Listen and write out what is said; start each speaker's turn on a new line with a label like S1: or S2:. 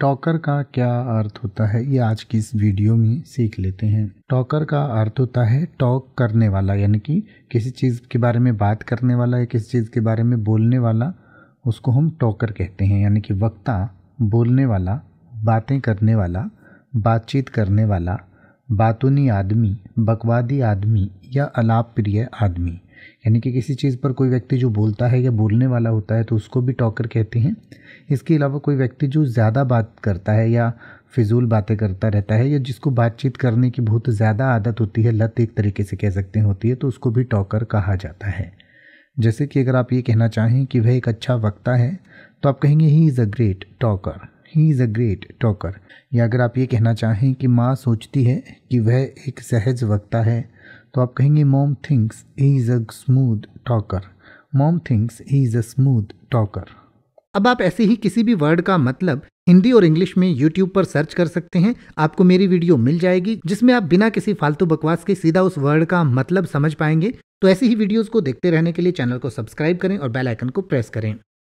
S1: talker का क्या अर्थ होता है ये आज की इस वीडियो में सीख लेते हैं टॉकर का अर्थ होता है टॉक करने वाला यानी कि किसी चीज़ के बारे में बात करने वाला या किसी चीज़ के बारे में बोलने वाला उसको हम टॉकर कहते हैं यानी कि वक्ता बोलने वाला बातें करने वाला बातचीत करने वाला बातूनी आदमी बकवादी आदमी या अलाप प्रिय आदमी यानी कि किसी चीज़ पर कोई व्यक्ति जो बोलता है या बोलने वाला होता है तो उसको भी टॉकर कहते हैं इसके अलावा कोई व्यक्ति जो ज़्यादा बात करता है या फिजूल बातें करता रहता है या जिसको बातचीत करने की बहुत ज़्यादा आदत होती है लत एक तरीके से कह सकते हैं होती है तो उसको भी टॉकर कहा जाता है जैसे कि अगर आप ये कहना चाहें कि वह एक अच्छा वक्ता है तो आप कहेंगे he is a great talker he is a great talker या अगर आप ये कहना चाहें कि माँ सोचती है कि वह एक सहज वक्ता है तो आप कहेंगे mom thinks is a smooth talker mom thinks is a smooth talker अब आप ऐसे ही किसी भी वर्ड का मतलब हिंदी और इंग्लिश में यूट्यूब पर सर्च कर सकते हैं आपको मेरी वीडियो मिल जाएगी जिसमें आप बिना किसी फालतू बकवास के सीधा उस वर्ड का मतलब समझ पाएंगे तो ऐसी ही वीडियोस को देखते रहने के लिए चैनल को सब्सक्राइब करें और बेल आइकन को प्रेस करें